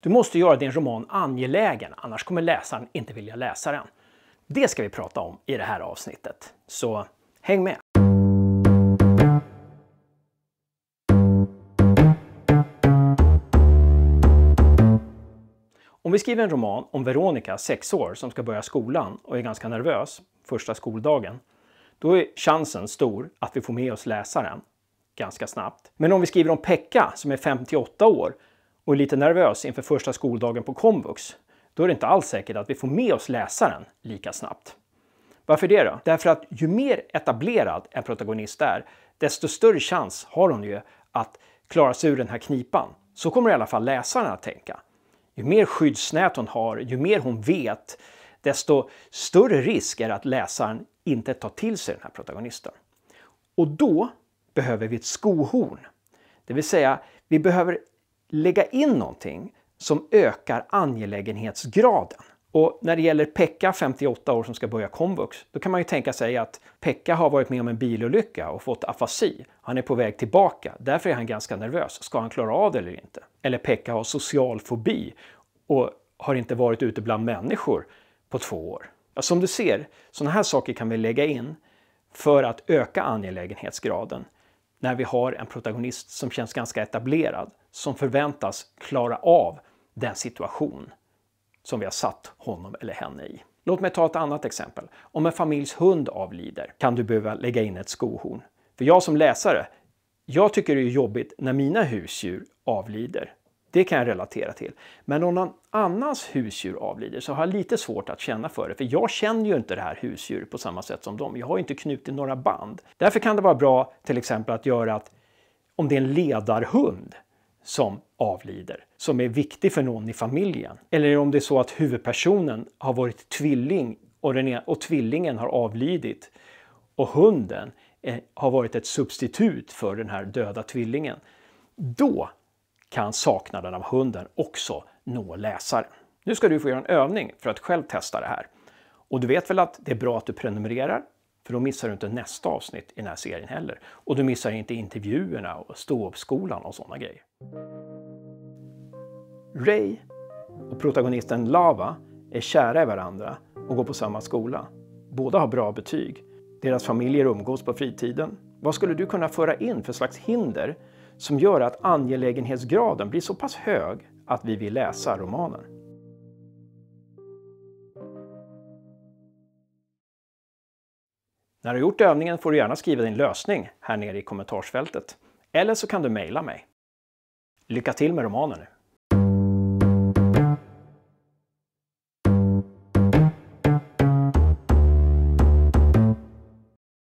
Du måste göra din roman angelägen, annars kommer läsaren inte vilja läsa den. Det ska vi prata om i det här avsnittet, så häng med! Om vi skriver en roman om Veronica, 6 år, som ska börja skolan och är ganska nervös första skoldagen, då är chansen stor att vi får med oss läsaren ganska snabbt. Men om vi skriver om Pekka som är 58 år och är lite nervös inför första skoldagen på komvux, då är det inte alls säkert att vi får med oss läsaren lika snabbt. Varför det då? Därför att ju mer etablerad en protagonist är, desto större chans har hon ju att klara sig ur den här knipan. Så kommer i alla fall läsaren att tänka. Ju mer skyddsnät hon har, ju mer hon vet, desto större risk är det att läsaren inte tar till sig den här protagonisten. Och då behöver vi ett skohorn. Det vill säga, vi behöver lägga in någonting som ökar angelägenhetsgraden. Och när det gäller Pekka, 58 år, som ska börja komvux, då kan man ju tänka sig att Pekka har varit med om en bilolycka och fått afasi. Han är på väg tillbaka, därför är han ganska nervös. Ska han klara av det eller inte? Eller Pekka har social fobi och har inte varit ute bland människor på två år. Ja, som du ser, sådana här saker kan vi lägga in för att öka angelägenhetsgraden när vi har en protagonist som känns ganska etablerad, som förväntas klara av den situation som vi har satt honom eller henne i. Låt mig ta ett annat exempel. Om en familjs hund avlider kan du behöva lägga in ett skohorn. För jag som läsare, jag tycker det är jobbigt när mina husdjur avlider. Det kan jag relatera till. Men om någon annans husdjur avlider så har jag lite svårt att känna för det. För jag känner ju inte det här husdjuret på samma sätt som dem. Jag har ju inte knutit några band. Därför kan det vara bra till exempel att göra att om det är en ledarhund som avlider, som är viktig för någon i familjen. Eller om det är så att huvudpersonen har varit tvilling och, den är, e- och tvillingen har avlidit och hunden är, eh, har varit ett substitut för den här döda tvillingen. Då kan saknaden av hunden också nå läsaren. Nu ska du få göra en övning för att själv testa det här. Och du vet väl att det är bra att du prenumererar? För då missar du inte nästa avsnitt i den här serien heller. Och du missar inte intervjuerna och ståuppskolan och sådana grejer. Ray och protagonisten Lava är kära i varandra och går på samma skola. Båda har bra betyg. Deras familjer umgås på fritiden. Vad skulle du kunna föra in för slags hinder som gör att angelägenhetsgraden blir så pass hög att vi vill läsa romanen. När du har gjort övningen får du gärna skriva din lösning här nere i kommentarsfältet. Eller så kan du mejla mig. Lycka till med romanen nu!